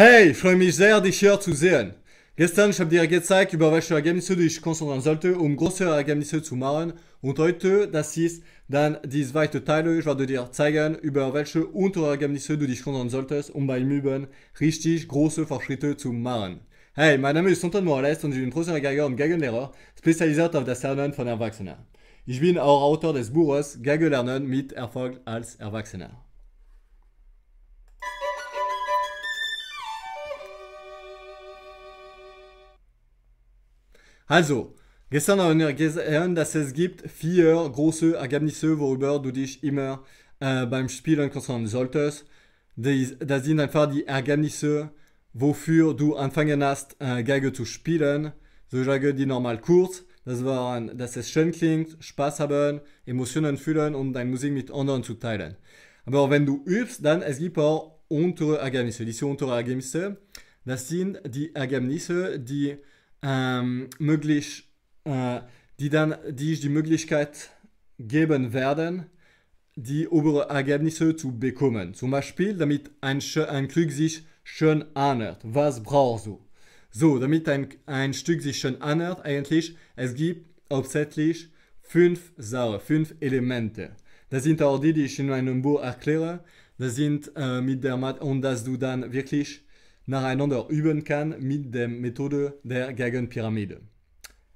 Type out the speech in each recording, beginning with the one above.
Hey, ich freue mich sehr, dich hier zu sehen. Gestern, habe ich dir gezeigt, über welche Ergebnisse du dich konzentrieren sollte, um größere Ergebnisse zu machen. Und heute, das ist dann die zweite Teil. Ich werde dir zeigen, über welche Unterergebnisse du dich konzentrieren solltest, um beim Üben richtig große Fortschritte zu machen. Hey, mein Name ist Anton Morales und ich bin Professor und Gagenlehrer, spezialisiert auf das Lernen von Erwachsenen. Ich bin auch Autor des Buches Gagelernen mit Erfolg als Erwachsener. Also, gestern haben wir gesehen, äh, dass es gibt vier große Ergebnisse, worüber du dich immer äh, beim Spielen konzentrieren solltest. Das sind einfach die Ergebnisse, wofür du anfangen hast, äh, Geige zu spielen. So ich sage die normal kurz. Das waren, dass es schön klingt, Spaß haben, Emotionen fühlen und deine Musik mit anderen zu teilen. Aber wenn du übst, dann es gibt auch untere Ergebnisse. Diese untere Ergebnisse, das sind die Ergebnisse, die ähm, möglich, äh, die dann, die ich die Möglichkeit geben werden, die obere Ergebnisse zu bekommen. Zum Beispiel, damit ein, ein Stück sich schön anhört. Was brauchst du? So, damit ein, ein Stück sich schön anhört, eigentlich, es gibt hauptsächlich fünf Sachen, fünf Elemente. Das sind auch die, die ich in meinem Buch erkläre. Das sind äh, mit der Mat und dass du dann wirklich nacheinander üben kann mit der Methode der Gegenpyramide.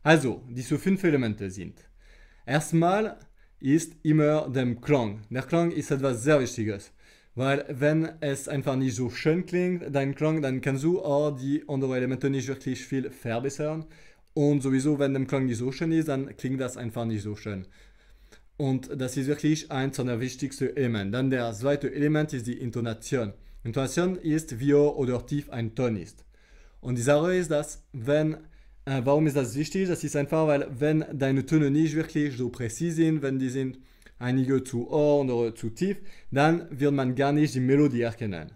Also, diese fünf Elemente sind. Erstmal ist immer der Klang. Der Klang ist etwas sehr Wichtiges. Weil wenn es einfach nicht so schön klingt, dein Klang, dann kannst du auch die anderen Elemente nicht wirklich viel verbessern. Und sowieso, wenn der Klang nicht so schön ist, dann klingt das einfach nicht so schön. Und das ist wirklich eins der wichtigsten Elemente. Dann der zweite Element ist die Intonation. Intonation ist, wie hoch oder tief ein Ton ist. Und die Sache ist, dass wenn, äh, warum ist das wichtig? Das ist einfach, weil wenn deine Töne nicht wirklich so präzise sind, wenn die sind einige zu hoch oder zu tief, dann wird man gar nicht die Melodie erkennen.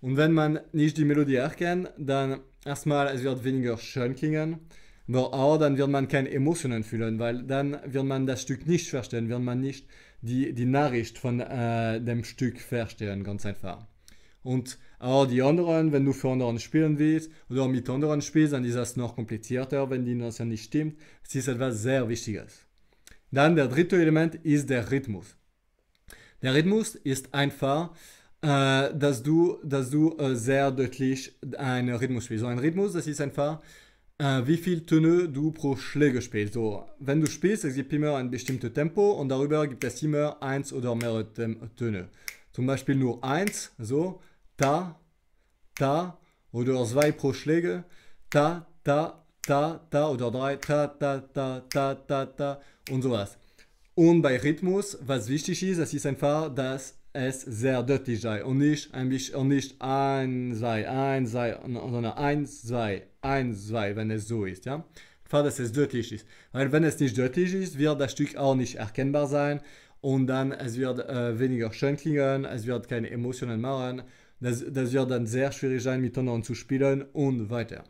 Und wenn man nicht die Melodie erkennt, dann erstmal, es wird weniger schön klingen, aber auch dann wird man keine Emotionen fühlen, weil dann wird man das Stück nicht verstehen, wird man nicht die, die Nachricht von äh, dem Stück verstehen, ganz einfach. Und auch die anderen, wenn du für anderen spielen willst oder mit anderen spielst, dann ist das noch komplizierter, wenn die Nation nicht stimmt. Es ist etwas sehr Wichtiges. Dann der dritte Element ist der Rhythmus. Der Rhythmus ist einfach, äh, dass du, dass du äh, sehr deutlich einen Rhythmus spielst. So ein Rhythmus, das ist einfach, äh, wie viel Töne du pro Schläge spielst. So, wenn du spielst, es gibt immer ein bestimmtes Tempo und darüber gibt es immer eins oder mehrere Töne. Zum Beispiel nur eins, so, da, da oder zwei pro Schläge, da, da, da, da oder drei, da, da, da, da, da, da und sowas. Und bei Rhythmus, was wichtig ist, das ist einfach, dass es sehr deutlich sei und nicht ein bisschen, und nicht ein, sei, ein, sei, sondern eins, zwei, eins, zwei, wenn es so ist, ja. Einfach, dass es deutlich ist. Weil wenn es nicht deutlich ist, wird das Stück auch nicht erkennbar sein und dann es wird äh, weniger schön klingen, es wird keine Emotionen machen das, das wird dann sehr schwierig sein, miteinander zu spielen und weiter.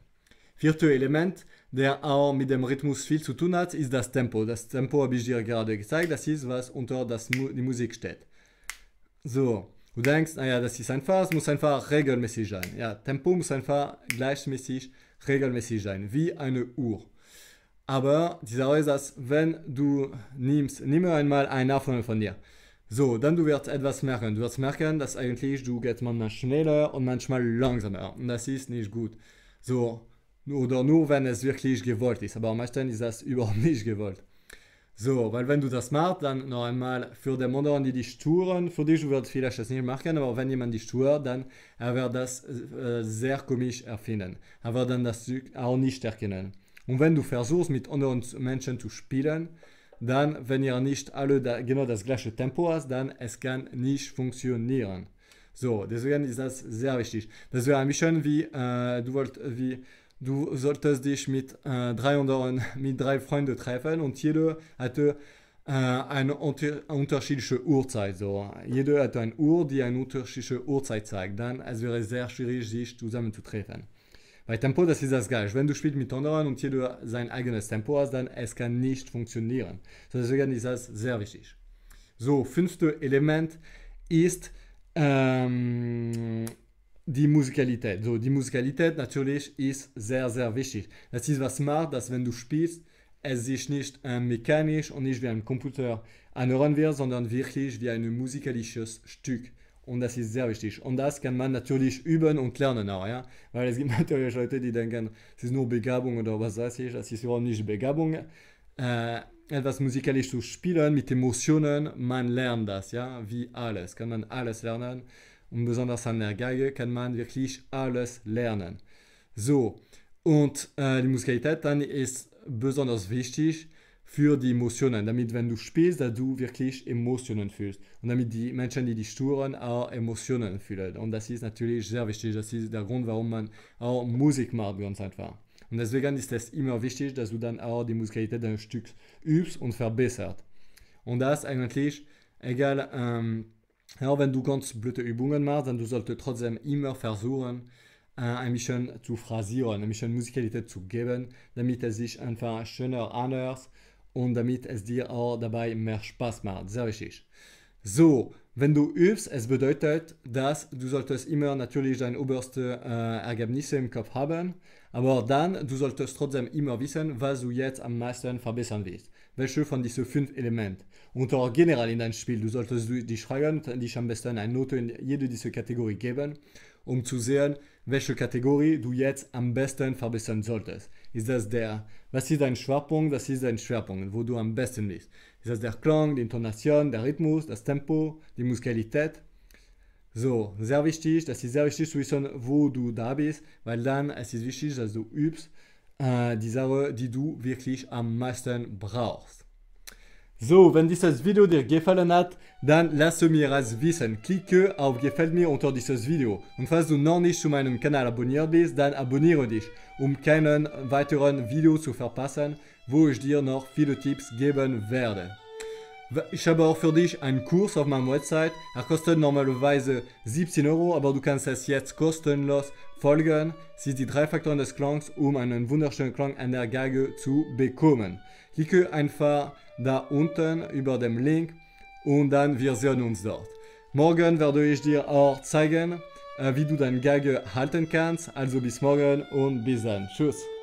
Vierte Element, der auch mit dem Rhythmus viel zu tun hat, ist das Tempo. Das Tempo habe ich dir gerade gezeigt, das ist, was unter das die Musik steht. So, du denkst, naja, ah das ist einfach, es muss einfach regelmäßig sein. Ja, Tempo muss einfach gleichmäßig, regelmäßig sein, wie eine Uhr. Aber die Sache ist, dass wenn du nimmst, nimm einmal einen Nachfolger von dir so, dann du wirst etwas merken. Du wirst merken, dass eigentlich du gehst manchmal schneller und manchmal langsamer. Und das ist nicht gut. So, oder nur wenn es wirklich gewollt ist. Aber meistens ist das überhaupt nicht gewollt. So, weil wenn du das machst, dann noch einmal für den anderen, die dich touren, für dich wird vielleicht das nicht machen, aber wenn jemand dich tourt, dann er wird das äh, sehr komisch erfinden. Er wird dann das auch nicht erkennen. Und wenn du versuchst, mit anderen Menschen zu spielen, dann, wenn ihr nicht alle da, genau das gleiche Tempo hast, dann es kann nicht funktionieren. So, deswegen ist das sehr wichtig. Das wäre ein bisschen wie, äh, du wollt, wie, du solltest dich mit äh, drei mit drei Freunden treffen und jeder hatte äh, eine unter, unterschiedliche Uhrzeit. So. Jeder hat eine Uhr, die eine unterschiedliche Uhrzeit zeigt. Dann es wäre sehr schwierig, sich zusammenzutreffen. Bei Tempo, das ist das Geil. Wenn du spielst mit anderen und jeder sein eigenes Tempo hast, dann es kann nicht funktionieren. So, deswegen ist das sehr wichtig. So, fünfte Element ist ähm, die Musikalität. So, die Musikalität natürlich ist sehr, sehr wichtig. Das ist was macht, dass wenn du spielst, es sich nicht äh, mechanisch und nicht wie ein Computer anhören wird, sondern wirklich wie ein musikalisches Stück. Und das ist sehr wichtig. Und das kann man natürlich üben und lernen auch, ja. Weil es gibt natürlich Leute, die denken, es ist nur Begabung oder was weiß ich. Es ist überhaupt nicht Begabung. Äh, etwas musikalisch zu spielen mit Emotionen, man lernt das, ja. Wie alles, kann man alles lernen. Und besonders an der Geige kann man wirklich alles lernen. So, und äh, die Musikalität dann ist besonders wichtig, für die Emotionen, damit wenn du spielst, dass du wirklich Emotionen fühlst und damit die Menschen, die dich stören, auch Emotionen fühlen. Und das ist natürlich sehr wichtig. Das ist der Grund, warum man auch Musik macht, ganz einfach. Und deswegen ist es immer wichtig, dass du dann auch die Musikalität deines Stücks übst und verbessert. Und das eigentlich, egal, ähm, auch wenn du ganz blöde Übungen machst, dann du solltest trotzdem immer versuchen, äh, ein bisschen zu phrasieren, ein bisschen Musikalität zu geben, damit es sich einfach schöner anhört und damit es dir auch dabei mehr Spaß macht. Sehr wichtig. So, wenn du übst, es bedeutet, dass du solltest immer natürlich deine oberste äh, Ergebnisse im Kopf haben, aber dann, du solltest trotzdem immer wissen, was du jetzt am meisten verbessern willst. Welche von diesen fünf Elementen? Und auch generell in deinem Spiel, du solltest dich fragen dich am besten eine Note in jede dieser Kategorie geben um zu sehen, welche Kategorie du jetzt am besten verbessern solltest. Ist das der, was ist dein Schwerpunkt, was ist dein Schwerpunkt, wo du am besten liest. Ist das der Klang, die Intonation, der Rhythmus, das Tempo, die Musikalität? So, sehr wichtig, das ist sehr wichtig zu wissen, wo du da bist, weil dann es ist wichtig, dass du übst äh, die Sache, die du wirklich am meisten brauchst. So, wenn dieses Video dir gefallen hat, dann lasse mir es wissen. Klicke auf Gefällt mir unter dieses Video. Und falls du noch nicht zu meinem Kanal abonniert bist, dann abonniere dich, um keinen weiteren Video zu verpassen, wo ich dir noch viele Tipps geben werde. Ich habe auch für dich einen Kurs auf meiner Website. Er kostet normalerweise 17 Euro, aber du kannst es jetzt kostenlos folgen. Sie die drei Faktoren des Klangs, um einen wunderschönen Klang an der Geige zu bekommen. Klicke einfach da unten über dem Link und dann wir sehen uns dort. Morgen werde ich dir auch zeigen, äh, wie du dein Gage halten kannst. Also bis morgen und bis dann. Tschüss.